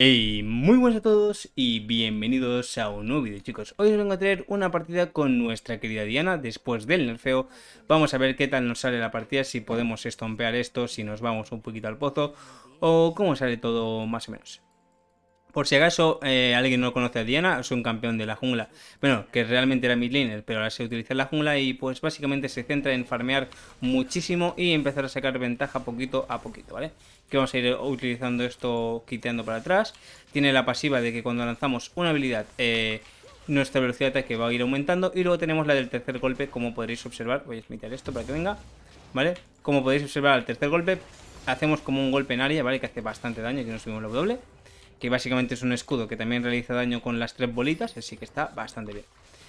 Hey, muy buenas a todos y bienvenidos a un nuevo vídeo chicos. Hoy os vengo a traer una partida con nuestra querida Diana después del nerfeo. Vamos a ver qué tal nos sale la partida, si podemos estompear esto, si nos vamos un poquito al pozo o cómo sale todo más o menos. Por si acaso eh, alguien no conoce a Diana, es un campeón de la jungla. Bueno, que realmente era midlaner, pero ahora se utiliza en la jungla y pues básicamente se centra en farmear muchísimo y empezar a sacar ventaja poquito a poquito, ¿vale? Que vamos a ir utilizando esto quiteando para atrás. Tiene la pasiva de que cuando lanzamos una habilidad... Eh, nuestra velocidad de ataque va a ir aumentando y luego tenemos la del tercer golpe, como podréis observar, voy a smitear esto para que venga, ¿vale? Como podéis observar al tercer golpe, hacemos como un golpe en área, ¿vale? Que hace bastante daño, que no subimos la W que básicamente es un escudo que también realiza daño con las tres bolitas, así eh, que está bastante bien.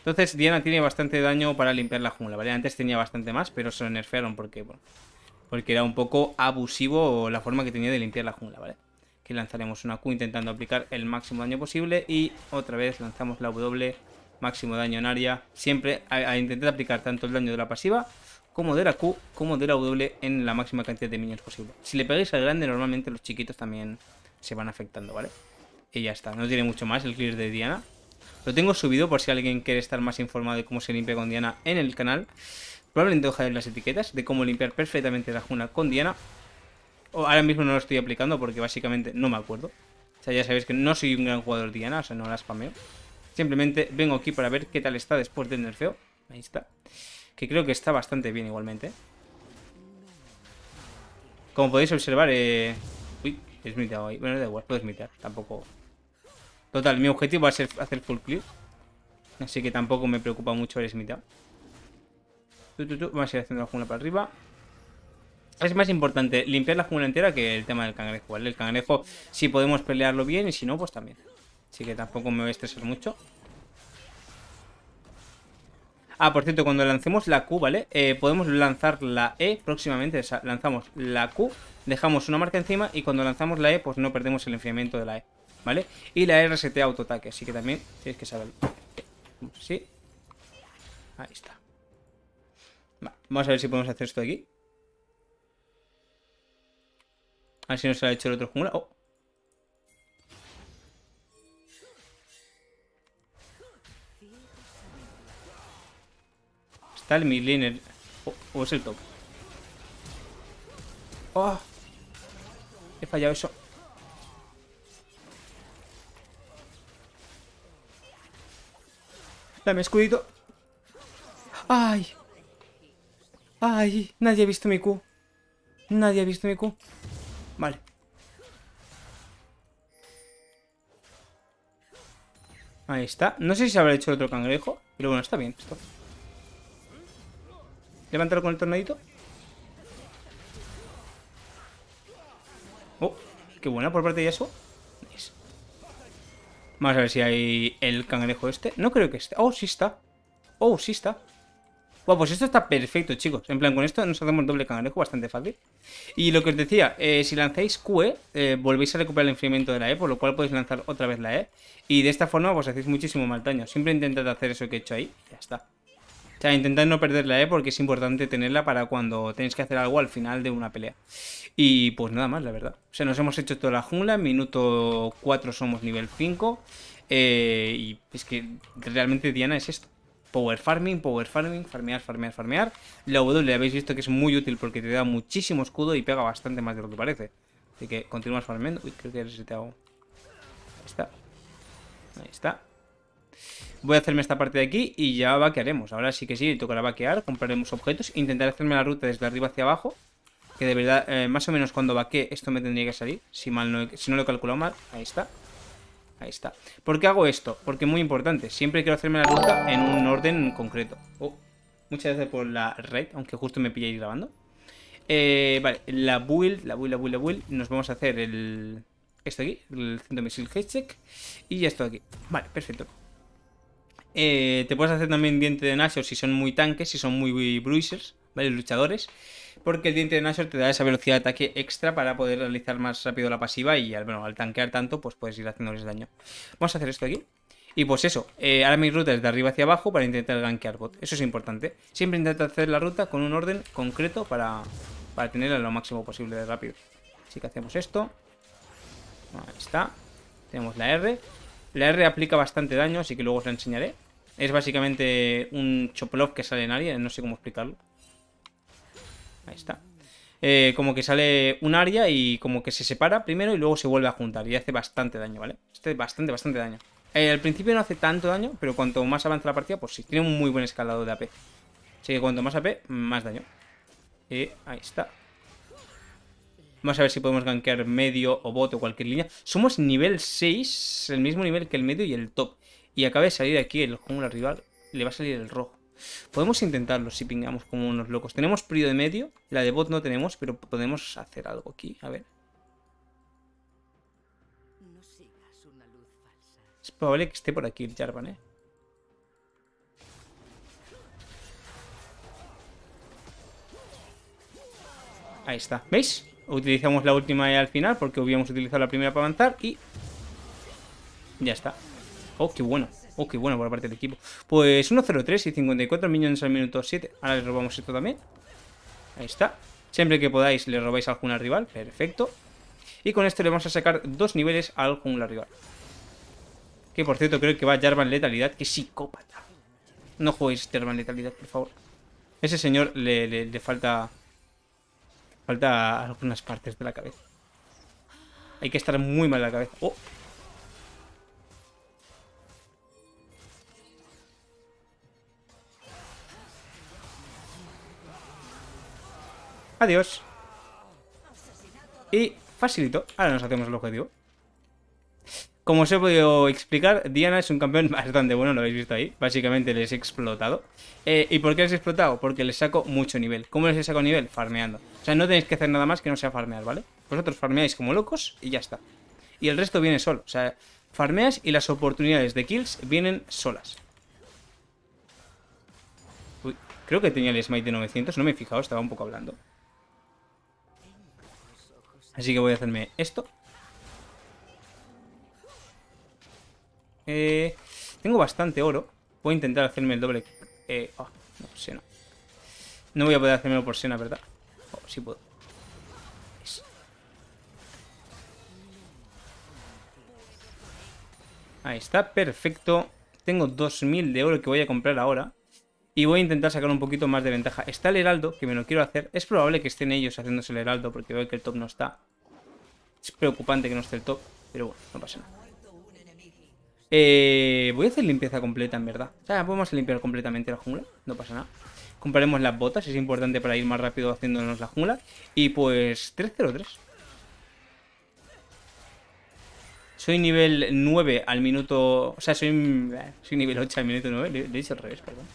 Entonces Diana tiene bastante daño para limpiar la jungla, ¿vale? Antes tenía bastante más, pero se lo nerfearon porque, porque era un poco abusivo la forma que tenía de limpiar la jungla, ¿vale? que lanzaremos una Q intentando aplicar el máximo daño posible y otra vez lanzamos la W, máximo daño en área, siempre a, intentar aplicar tanto el daño de la pasiva como de la Q, como de la W en la máxima cantidad de minions posible. Si le pegáis al grande, normalmente los chiquitos también se van afectando, ¿vale? Y ya está, no tiene mucho más el clear de Diana. Lo tengo subido por si alguien quiere estar más informado de cómo se limpia con Diana en el canal. Probablemente en las etiquetas de cómo limpiar perfectamente la Juna con Diana. O ahora mismo no lo estoy aplicando porque básicamente no me acuerdo. O sea, ya sabéis que no soy un gran jugador Diana, o sea, no la spameo. Simplemente vengo aquí para ver qué tal está después del nerfeo. Ahí está. Que creo que está bastante bien igualmente. ¿eh? Como podéis observar, eh, es smiteado ahí. Bueno, da igual, puedes smitear. Tampoco. Total, mi objetivo va a ser hacer full clip Así que tampoco me preocupa mucho el mitad Vamos a ir haciendo la jungla para arriba. Es más importante limpiar la jungla entera que el tema del cangrejo, ¿vale? El cangrejo, si podemos pelearlo bien y si no, pues también. Así que tampoco me voy a estresar mucho. Ah, por cierto, cuando lancemos la Q, ¿vale? Eh, podemos lanzar la E próximamente. lanzamos la Q, dejamos una marca encima y cuando lanzamos la E, pues no perdemos el enfriamiento de la E, ¿vale? Y la E resetea autoataque, así que también tienes que saberlo. Sí. Ahí está. vamos a ver si podemos hacer esto aquí. A ver si nos ha hecho el otro jungla. Oh. Tal, el O, es el top. Oh. He fallado eso. Dame escudito. ¡Ay! ¡Ay! Nadie ha visto mi Q. Nadie ha visto mi Q. Vale. Ahí está. No sé si se habrá hecho otro cangrejo, pero bueno, está bien esto. Levantalo con el tornadito. Oh, qué buena por parte de Yasuo. Nice. Vamos a ver si hay el cangrejo este. No creo que esté. Oh, sí está. Oh, sí está. Wow, pues esto está perfecto, chicos. En plan, con esto nos hacemos doble cangrejo bastante fácil. Y lo que os decía, eh, si lanzáis QE, eh, volvéis a recuperar el enfriamiento de la E, por lo cual podéis lanzar otra vez la E. Y de esta forma os pues hacéis muchísimo mal daño. Siempre intentad hacer eso que he hecho ahí ya está. O sea, intentad no perderla, ¿eh? Porque es importante tenerla para cuando tenéis que hacer algo al final de una pelea. Y pues nada más, la verdad. O sea, nos hemos hecho toda la jungla. En minuto 4 somos nivel 5. Eh, y es que realmente Diana es esto. Power farming, power farming, farmear, farmear, farmear. La W habéis visto que es muy útil porque te da muchísimo escudo y pega bastante más de lo que parece. Así que continúas farmeando. Uy, creo que hago Ahí está. Ahí está. Voy a hacerme esta parte de aquí y ya vaquearemos. Ahora sí que sí, tocará vaquear, compraremos objetos, intentaré hacerme la ruta desde arriba hacia abajo. Que de verdad, eh, más o menos cuando vaquee esto me tendría que salir, si, mal no, si no lo he calculado mal. Ahí está. Ahí está. ¿Por qué hago esto? Porque es muy importante. Siempre quiero hacerme la ruta en un orden concreto. Oh, muchas gracias por la red, aunque justo me pilláis grabando. Eh, vale, la build, la build, la build, la build. Nos vamos a hacer el... Esto aquí, el centro misil headcheck. Y ya esto aquí. Vale, perfecto. Eh, te puedes hacer también diente de Nashor si son muy tanques, si son muy, bruisers, ¿vale? Luchadores. Porque el diente de Nashor te da esa velocidad de ataque extra para poder realizar más rápido la pasiva y al, bueno, al tanquear tanto, pues puedes ir haciéndoles daño. Vamos a hacer esto aquí. Y pues eso, eh, ahora mi ruta de arriba hacia abajo para intentar gankear bot. Eso es importante. Siempre intenta hacer la ruta con un orden concreto para, para tenerla lo máximo posible de rápido. Así que hacemos esto. Ahí está. Tenemos la R. La R aplica bastante daño, así que luego os la enseñaré. Es básicamente un Choplov que sale en área, no sé cómo explicarlo. Ahí está. Eh, como que sale un área y como que se separa primero y luego se vuelve a juntar. Y hace bastante daño, ¿vale? Este bastante, bastante daño. Eh, al principio no hace tanto daño, pero cuanto más avanza la partida, pues sí, tiene un muy buen escalado de AP. Así que cuanto más AP, más daño. Eh, ahí está. Vamos a ver si podemos gankear medio o bot o cualquier línea. Somos nivel 6, el mismo nivel que el medio y el top y acabe de salir aquí el jungla rival, le va a salir el rojo. Podemos intentarlo si pingamos como unos locos. Tenemos Prio de medio, la de bot no tenemos, pero podemos hacer algo aquí, a ver. Es probable que esté por aquí el Jarvan, ¿eh? Ahí está, ¿veis? Utilizamos la última e al final porque hubiéramos utilizado la primera para avanzar y... Ya está, Oh, qué bueno. Oh, qué bueno por parte del equipo. Pues 1-0-3 y 54 millones al minuto 7. Ahora le robamos esto también. Ahí está. Siempre que podáis le robáis a alguna rival. Perfecto. Y con esto le vamos a sacar dos niveles al alguna rival. Que por cierto creo que va Jarvan Letalidad. Que psicópata. No juguéis Jarvan Letalidad, por favor. Ese señor le, falta... Falta algunas partes de la cabeza. Hay que estar muy mal la cabeza. Oh, Adiós. Y facilito. Ahora nos hacemos el objetivo. Como os he podido explicar, Diana es un campeón bastante bueno, lo habéis visto ahí. Básicamente les he explotado. Eh, ¿Y por qué les he explotado? Porque les saco mucho nivel. ¿Cómo les he sacado nivel? Farmeando. O sea, no tenéis que hacer nada más que no sea farmear, ¿vale? Vosotros farmeáis como locos y ya está. Y el resto viene solo. O sea, farmeas y las oportunidades de kills vienen solas. Uy, creo que tenía el smite de 900, no me he fijado, estaba un poco hablando. Así que voy a hacerme esto. Eh, tengo bastante oro. Voy a intentar hacerme el doble... Eh, ah, no, voy a poder hacérmelo por Sena, ¿verdad? Si oh, sí puedo. Ahí está, perfecto. Tengo 2000 de oro que voy a comprar ahora. Y voy a intentar sacar un poquito más de ventaja. Está el heraldo, que me lo quiero hacer. Es probable que estén ellos haciéndose el heraldo, porque veo que el top no está preocupante que no esté el top, pero bueno, no pasa nada. Eh, voy a hacer limpieza completa, en verdad. O sea, podemos limpiar completamente la jungla, no pasa nada. Compraremos las botas, es importante para ir más rápido haciéndonos la jungla. Y pues 3 Soy nivel 9 al minuto... O sea, soy, soy nivel 8 al minuto 9. Le, he dicho al revés, perdón.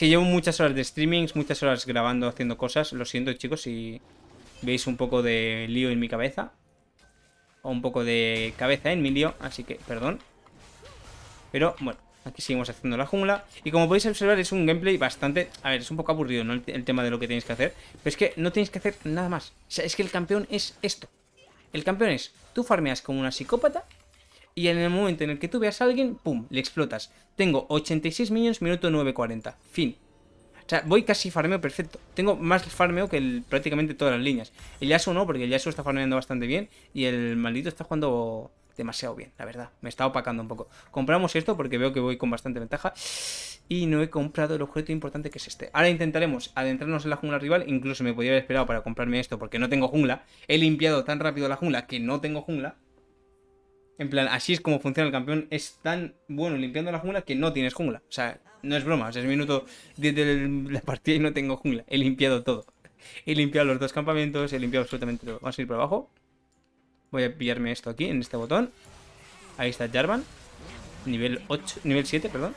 llevo muchas horas de streamings, muchas horas grabando, haciendo cosas. Lo siento, chicos, Y Veis un poco de lío en mi cabeza. O un poco de cabeza en mi lío, así que perdón. Pero bueno, aquí seguimos haciendo la jungla. Y como podéis observar es un gameplay bastante... A ver, es un poco aburrido ¿no? el, tema de lo que tienes que hacer. Pero es que no tienes que hacer nada más. O sea, es que el campeón es esto. El campeón es, tú farmeas como una psicópata y en el momento en el que tú veas a alguien, ¡pum!, le explotas. Tengo 86 millones minuto 9.40. Fin. O sea, voy casi farmeo perfecto. Tengo más farmeo que prácticamente todas las líneas. El Yasuo no, porque el Yasuo está farmeando bastante bien. Y el maldito está jugando demasiado bien, la verdad. Me está opacando un poco. Compramos esto porque veo que voy con bastante ventaja. Y no he comprado el objeto importante que es este. Ahora intentaremos adentrarnos en la jungla rival. Incluso me podría haber esperado para comprarme esto porque no tengo jungla. He limpiado tan rápido la jungla que no tengo jungla. En plan, así es como funciona el campeón. Es tan bueno limpiando la jungla que no tienes jungla. O sea, no es broma. O sea, es minuto 10 de la partida y no tengo jungla. He limpiado todo. He limpiado los dos campamentos, he limpiado absolutamente todo. Vamos a ir por abajo. Voy a pillarme esto aquí, en este botón. Ahí está Jarvan. Nivel 8, nivel 7, perdón.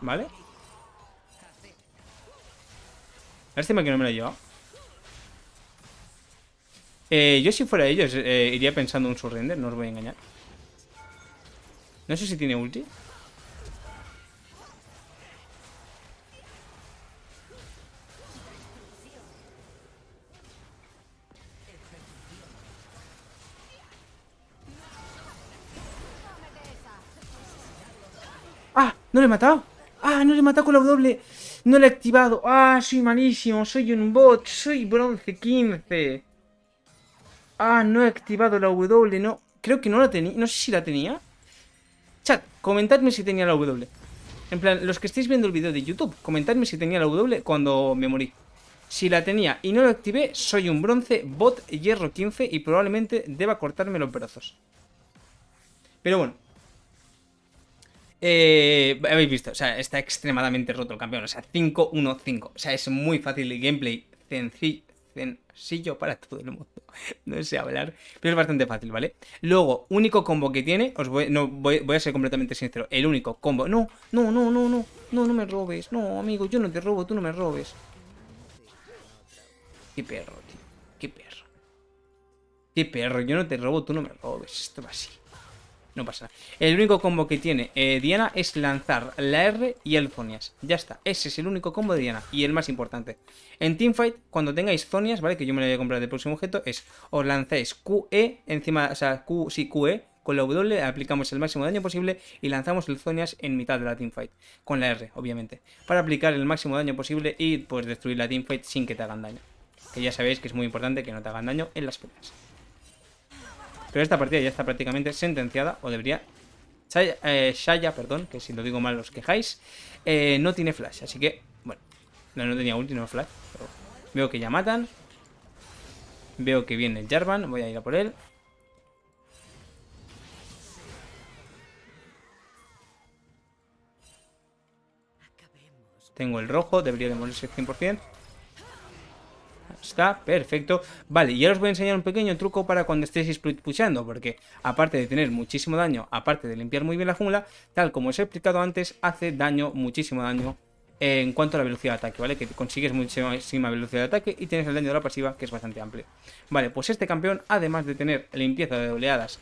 Vale. Lástima que no me lo he llevado. Eh, yo si fuera ellos eh, iría pensando un surrender, no os voy a engañar. No sé si tiene ulti. ¡Ah! ¡No le he matado! ¡Ah! ¡No le he matado con la doble! ¡No le he activado! ¡Ah! ¡Soy malísimo! ¡Soy un bot! ¡Soy bronce 15! Ah, no he activado la W, no. Creo que no la tenía. No sé si la tenía. Chat, comentadme si tenía la W. En plan, los que estáis viendo el video de YouTube, comentadme si tenía la W cuando me morí. Si la tenía y no la activé, soy un bronce, bot, hierro 15 y probablemente deba cortarme los brazos. Pero bueno. Eh, habéis visto, o sea, está extremadamente roto el campeón. O sea, 5-1-5. O sea, es muy fácil el gameplay. Sencillo, dicen sillo para todo el mundo. no sé hablar, pero es bastante fácil, ¿vale? Luego, único combo que tiene, os voy, no, voy, a ser completamente sincero, el único combo. No, no, no, no, no, no, no me robes. No, amigo, yo no te robo, tú no me robes. Qué perro, tío. Qué perro. Qué perro, yo no te robo, tú no me robes. Esto va así no pasa El único combo que tiene eh, Diana es lanzar la R y el Zonias. Ya está, ese es el único combo de Diana y el más importante. En Teamfight, cuando tengáis Zonias, ¿vale? Que yo me lo voy a comprar del próximo objeto, es os lanzáis QE encima, o sea, Q, sí, QE. Con la W aplicamos el máximo daño posible y lanzamos el Zonias en mitad de la teamfight. Con la R, obviamente. Para aplicar el máximo daño posible y pues destruir la teamfight sin que te hagan daño. Que ya sabéis que es muy importante que no te hagan daño en las peleas. Pero esta partida ya está prácticamente sentenciada, o debería... Shaya, eh, perdón, que si lo digo mal os quejáis, eh, no tiene flash, así que, bueno, no, no tenía último flash, veo que ya matan, veo que viene el Jarvan, voy a ir a por él, Tengo el rojo, debería de morirse 100%. Está perfecto. Vale, y ahora os voy a enseñar un pequeño truco para cuando estéis split porque aparte de tener muchísimo daño, aparte de limpiar muy bien la jungla, tal como os he explicado antes, hace daño, muchísimo daño en cuanto a la velocidad de ataque, ¿vale? Que consigues muchísima velocidad de ataque y tienes el daño de la pasiva que es bastante amplio. Vale, pues este campeón, además de tener limpieza de oleadas,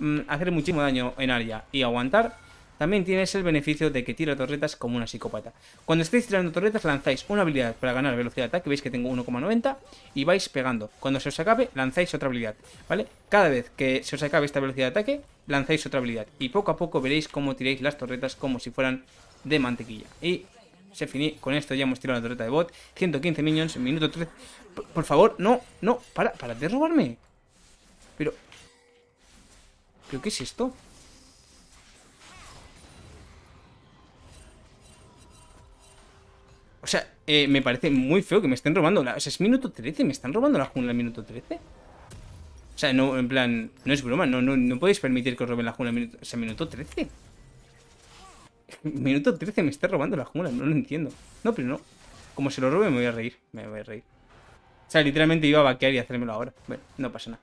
mm, hacer muchísimo daño en área y aguantar, también tienes el beneficio de que tira torretas como una psicópata. Cuando estéis tirando torretas, lanzáis una habilidad para ganar velocidad de ataque, veis que tengo 1,90, y vais pegando. Cuando se os acabe, lanzáis otra habilidad, ¿vale? Cada vez que se os acabe esta velocidad de ataque, lanzáis otra habilidad. Y poco a poco veréis cómo tiréis las torretas como si fueran de mantequilla. Y se finí. Con esto ya hemos tirado la torreta de bot. 115 minions, minuto 3. Por, favor, no, no, para, para de robarme. Pero... ¿Pero qué es esto? Eh, me parece muy feo que me estén robando la... O sea, es minuto 13, me están robando la jungla en minuto 13. O sea, no, en plan, no es broma, no, no, podéis permitir que os roben la jungla en minuto... O sea, minuto 13. Minuto 13 me está robando la jungla, no lo entiendo. No, pero no. Como se lo robe me voy a reír, me voy a reír. O sea, literalmente iba a vaquear y hacérmelo ahora. Bueno, no pasa nada.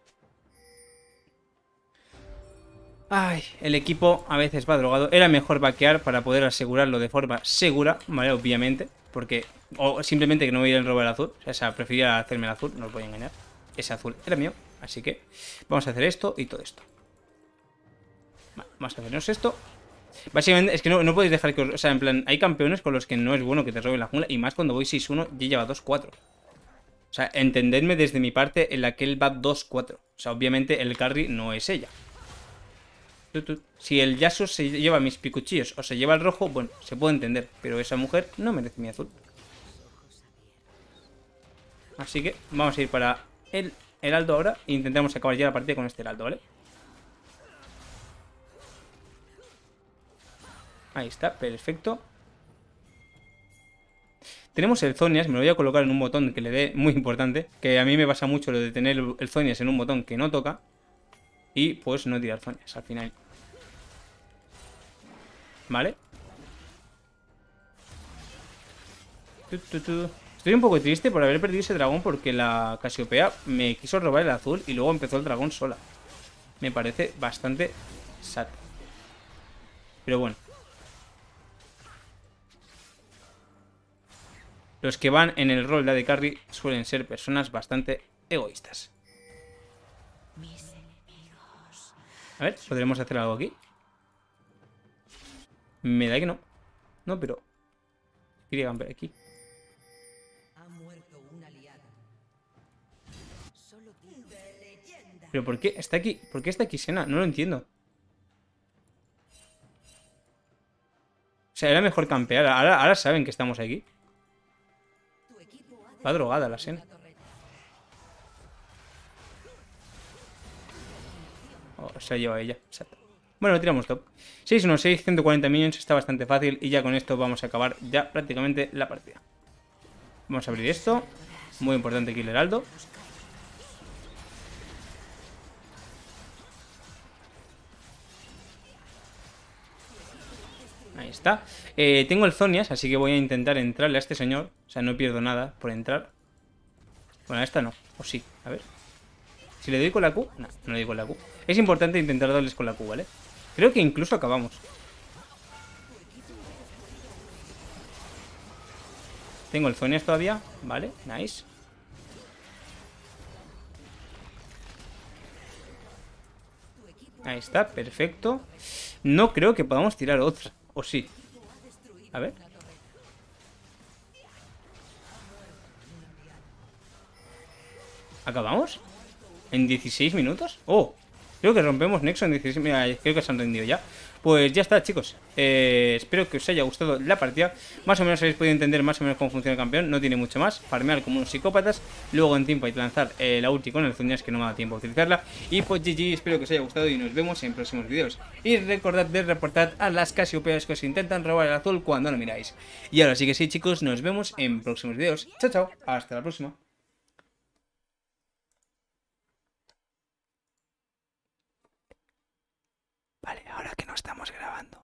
Ay, el equipo a veces va drogado. Era mejor vaquear para poder asegurarlo de forma segura, ¿vale? Obviamente, porque... O simplemente que no me iban a robar el azul. O sea, prefería hacerme el azul, no os voy a engañar. Ese azul era mío, así que vamos a hacer esto y todo esto. Vale, vamos a hacernos esto. Básicamente, es que no, podéis dejar que os... O sea, en plan, hay campeones con los que no es bueno que te roben la jungla. Y más cuando voy 6-1 y lleva 2-4. O sea, entendedme desde mi parte en la que él va 2-4. O sea, obviamente el carry no es ella. Si el Yasuo se lleva mis picuchillos o se lleva el rojo, bueno, se puede entender. Pero esa mujer no merece mi azul. Así que vamos a ir para el alto ahora. E intentamos acabar ya la partida con este alto, ¿vale? Ahí está, perfecto. Tenemos el Zonias, me lo voy a colocar en un botón que le dé muy importante. Que a mí me pasa mucho lo de tener el Zonias en un botón que no toca. Y pues no tirar Zonias al final. ¿Vale? Estoy un poco triste por haber perdido ese dragón porque la Casiopea me quiso robar el azul y luego empezó el dragón sola. Me parece bastante sad. Pero bueno. Los que van en el rol de AD Carry suelen ser personas bastante egoístas. A ver, ¿podremos hacer algo aquí? Me da que no. No, pero... Quería ver aquí. ¿Pero por qué está aquí? ¿Por qué está aquí Sena? No lo entiendo. O sea, era mejor campear. Ahora, saben que estamos aquí. Va drogada la Sena. Oh, se ha llevado ella. Exacto. Bueno, tiramos top. 6-1-6, 140 millones está bastante fácil y ya con esto vamos a acabar ya prácticamente la partida. Vamos a abrir esto. Muy importante aquí el heraldo. Ahí está. Eh, tengo el Zonias, así que voy a intentar entrarle a este señor. O sea, no pierdo nada por entrar. Bueno, a esta no. O sí. A ver. Si le doy con la Q... No, no le doy con la Q. Es importante intentar darles con la Q, ¿vale? vale Creo que incluso acabamos. Tengo el Zonias todavía. Vale, nice. Ahí está, perfecto. No creo que podamos tirar otra. ¿O sí? A ver. ¿Acabamos? ¿En 16 minutos? ¡Oh! Creo que rompemos Nexon. Mira, creo que se han rendido ya. Pues ya está, chicos. Eh, espero que os haya gustado la partida. Más o menos habéis podido entender más o menos cómo funciona el campeón. No tiene mucho más. Farmear como unos psicópatas. Luego en tiempo hay que lanzar eh, la ulti con el Zunias que no me da tiempo a utilizarla. Y pues GG, espero que os haya gustado y nos vemos en próximos vídeos. Y recordad de reportar a las casi operas que os intentan robar el azul cuando lo miráis. Y ahora sí que sí, chicos, nos vemos en próximos vídeos. Chao, chao. Hasta la próxima. que no estamos grabando.